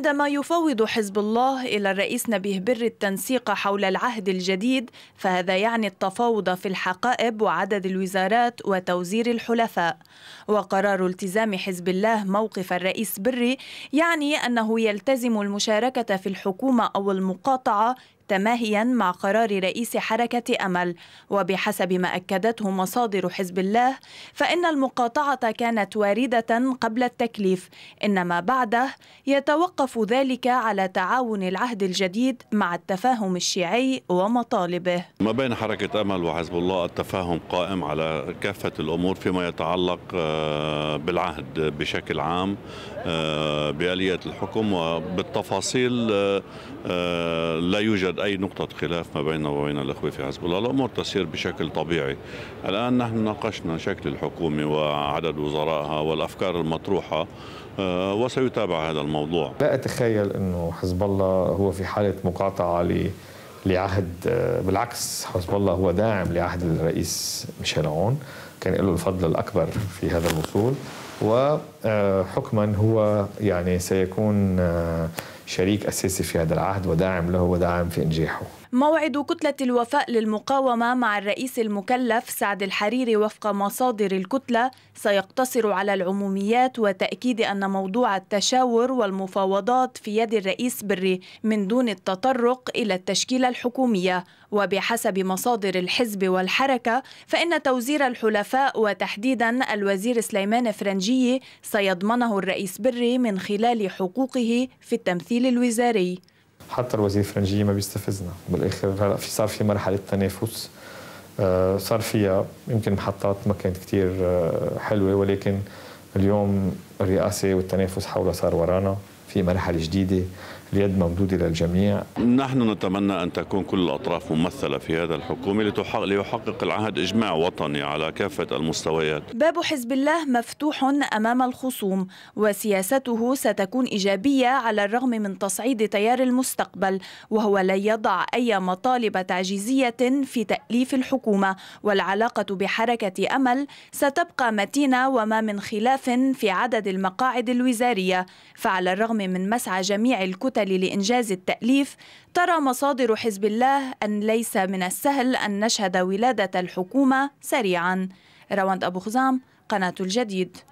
عندما يفوض حزب الله إلى الرئيس نبيه بر التنسيق حول العهد الجديد فهذا يعني التفاوض في الحقائب وعدد الوزارات وتوزير الحلفاء وقرار التزام حزب الله موقف الرئيس بري يعني أنه يلتزم المشاركة في الحكومة أو المقاطعة تماهيا مع قرار رئيس حركة أمل وبحسب ما أكدته مصادر حزب الله فإن المقاطعة كانت واردة قبل التكليف إنما بعده يتوقف ذلك على تعاون العهد الجديد مع التفاهم الشيعي ومطالبه ما بين حركة أمل وحزب الله التفاهم قائم على كافة الأمور فيما يتعلق آه، بالعهد بشكل عام آه، بآلية الحكم وبالتفاصيل آه، لا يوجد اي نقطه خلاف ما بيننا وبين الاخوه في حزب الله، الامور تسير بشكل طبيعي. الان نحن ناقشنا شكل الحكومه وعدد وزرائها والافكار المطروحه آه، وسيتابع هذا الموضوع. لا اتخيل انه حزب الله هو في حاله مقاطعه ل لعهد آه، بالعكس حزب الله هو داعم لعهد الرئيس ميشيل عون كان له الفضل الاكبر في هذا الوصول وحكما آه، هو يعني سيكون شريك أساسي في هذا العهد وداعم له وداعم في إنجاحه موعد كتلة الوفاء للمقاومة مع الرئيس المكلف سعد الحريري وفق مصادر الكتلة سيقتصر على العموميات وتأكيد أن موضوع التشاور والمفاوضات في يد الرئيس بري من دون التطرق إلى التشكيلة الحكومية وبحسب مصادر الحزب والحركة فإن توزير الحلفاء وتحديدا الوزير سليمان فرنجي سيضمنه الرئيس بري من خلال حقوقه في التمثيل الوزاري حتى الوزير الفرنجيه ما بيستفزنا بالاخر هلا في صار في مرحله تنافس آه، صار فيها يمكن محطات ما كانت كثير آه، حلوه ولكن اليوم الرئاسه والتنافس حولها صار ورانا في مرحله جديده اليد ممدودة للجميع نحن نتمنى أن تكون كل الأطراف ممثلة في هذا الحكومة ليحقق العهد إجماع وطني على كافة المستويات باب حزب الله مفتوح أمام الخصوم وسياسته ستكون إيجابية على الرغم من تصعيد تيار المستقبل وهو لن يضع أي مطالب تعجيزية في تأليف الحكومة والعلاقة بحركة أمل ستبقى متينة وما من خلاف في عدد المقاعد الوزارية فعلى الرغم من مسعى جميع الكتل الممثل لإنجاز التأليف ترى مصادر حزب الله أن ليس من السهل أن نشهد ولادة الحكومة سريعا رواند أبو خزام قناة الجديد